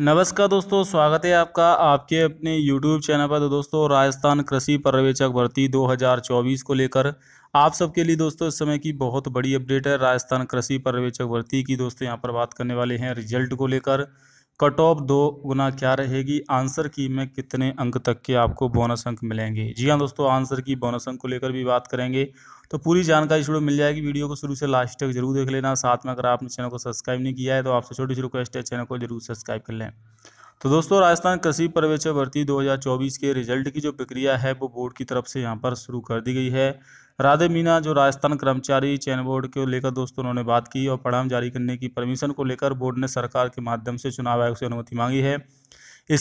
नमस्कार दोस्तों स्वागत है आपका आपके अपने यूट्यूब चैनल पर तो दोस्तों राजस्थान कृषि पर्यवेक्षक भर्ती 2024 को लेकर आप सबके लिए दोस्तों इस समय की बहुत बड़ी अपडेट है राजस्थान कृषि पर्यवेक्षक भर्ती की दोस्तों यहाँ पर बात करने वाले हैं रिजल्ट को लेकर कट ऑफ दो गुना क्या रहेगी आंसर की में कितने अंक तक के आपको बोनस अंक मिलेंगे जी हाँ दोस्तों आंसर की बोनस अंक को लेकर भी बात करेंगे तो पूरी जानकारी शुरू मिल जाएगी वीडियो को शुरू से लास्ट तक जरूर देख लेना साथ में अगर आपने चैनल को सब्सक्राइब नहीं किया है तो आपसे छोटी सी रिक्वेस्ट है चैनल को जरूर सब्सक्राइब कर लें तो दोस्तों राजस्थान कृषि पर्यवेक्षक भर्ती 2024 के रिजल्ट की जो प्रक्रिया है वो बोर्ड की तरफ से यहाँ पर शुरू कर दी गई है राधे मीना जो राजस्थान कर्मचारी चयन बोर्ड को लेकर दोस्तों उन्होंने बात की और परिणाम जारी करने की परमिशन को लेकर बोर्ड ने सरकार के माध्यम से चुनाव आयोग से अनुमति मांगी है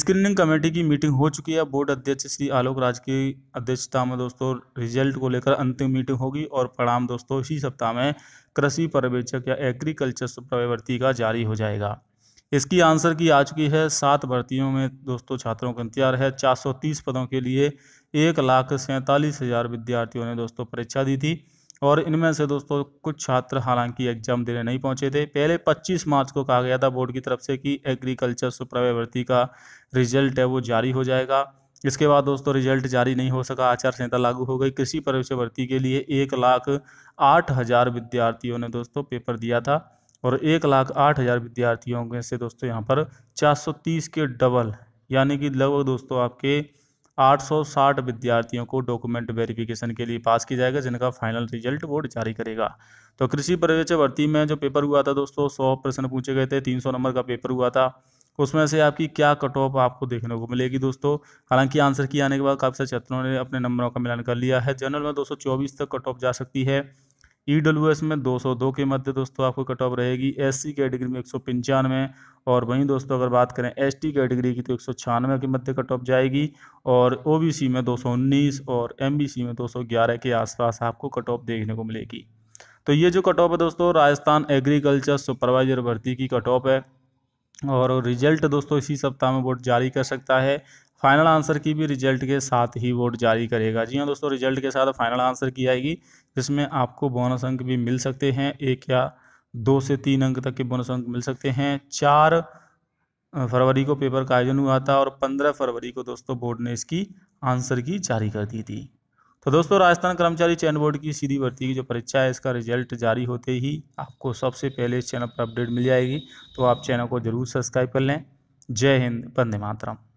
स्क्रीनिंग कमेटी की मीटिंग हो चुकी है बोर्ड अध्यक्ष श्री आलोक राज की अध्यक्षता में दोस्तों रिजल्ट को लेकर अंतिम मीटिंग होगी और परिणाम दोस्तों इसी सप्ताह में कृषि पर्यवेक्षक या एग्रीकल्चर प्रवृत्ति का जारी हो जाएगा इसकी आंसर की आ चुकी है सात भर्तियों में दोस्तों छात्रों का इंतजार है 430 पदों के लिए एक लाख सैंतालीस हज़ार विद्यार्थियों ने दोस्तों परीक्षा दी थी और इनमें से दोस्तों कुछ छात्र हालांकि एग्जाम देने नहीं पहुंचे थे पहले 25 मार्च को कहा गया था बोर्ड की तरफ से कि एग्रीकल्चर सुप्रव्य भर्ती का रिजल्ट है वो जारी हो जाएगा इसके बाद दोस्तों रिजल्ट जारी नहीं हो सका आचार संहिता लागू हो गई कृषि प्रवेश भर्ती के लिए एक लाख आठ हज़ार विद्यार्थियों ने दोस्तों पेपर दिया था और एक लाख आठ हज़ार विद्यार्थियों में से दोस्तों यहाँ पर 430 के डबल यानी कि लगभग दोस्तों आपके 860 विद्यार्थियों को डॉक्यूमेंट वेरिफिकेशन के लिए पास किया जाएगा जिनका फाइनल रिजल्ट बोर्ड जारी करेगा तो कृषि पर्यवेक्षक भर्ती में जो पेपर हुआ था दोस्तों सौ प्रश्न पूछे गए थे तीन सौ नंबर का पेपर हुआ था उसमें से आपकी क्या कट ऑफ आपको देखने को मिलेगी दोस्तों हालांकि आंसर की आने के बाद काफ़ी सारे छात्रों ने अपने नंबरों का मिलान कर लिया है जनरल में दोस्तों चौबीस तक कट ऑफ जा सकती है ई डब्ल्यू एस में 202 के मध्य दोस्तों आपको कट ऑफ रहेगी एस सी कैटेगरी में एक और वहीं दोस्तों अगर बात करें एस टी कैटेगरी की तो एक सौ के मध्य कट ऑफ जाएगी और ओ बी सी में 219 और एम बी सी में 211 के आसपास आपको कट ऑफ देखने को मिलेगी तो ये जो कट ऑफ है दोस्तों राजस्थान एग्रीकल्चर सुपरवाइजर भर्ती की कट ऑफ है और रिजल्ट दोस्तों इसी सप्ताह में बोर्ड जारी कर सकता है फाइनल आंसर की भी रिजल्ट के साथ ही वोट जारी करेगा जी हाँ दोस्तों रिजल्ट के साथ फाइनल आंसर की आएगी जिसमें आपको बोनस अंक भी मिल सकते हैं एक या दो से तीन अंक तक के बोनस अंक मिल सकते हैं चार फरवरी को पेपर का आयोजन हुआ था और पंद्रह फरवरी को दोस्तों बोर्ड ने इसकी आंसर की जारी कर दी थी तो दोस्तों राजस्थान कर्मचारी चयन बोर्ड की सीधी भर्ती की जो परीक्षा है इसका रिजल्ट जारी होते ही आपको सबसे पहले इस चैनल पर अपडेट मिल जाएगी तो आप चैनल को जरूर सब्सक्राइब कर लें जय हिंद वंदे मातरम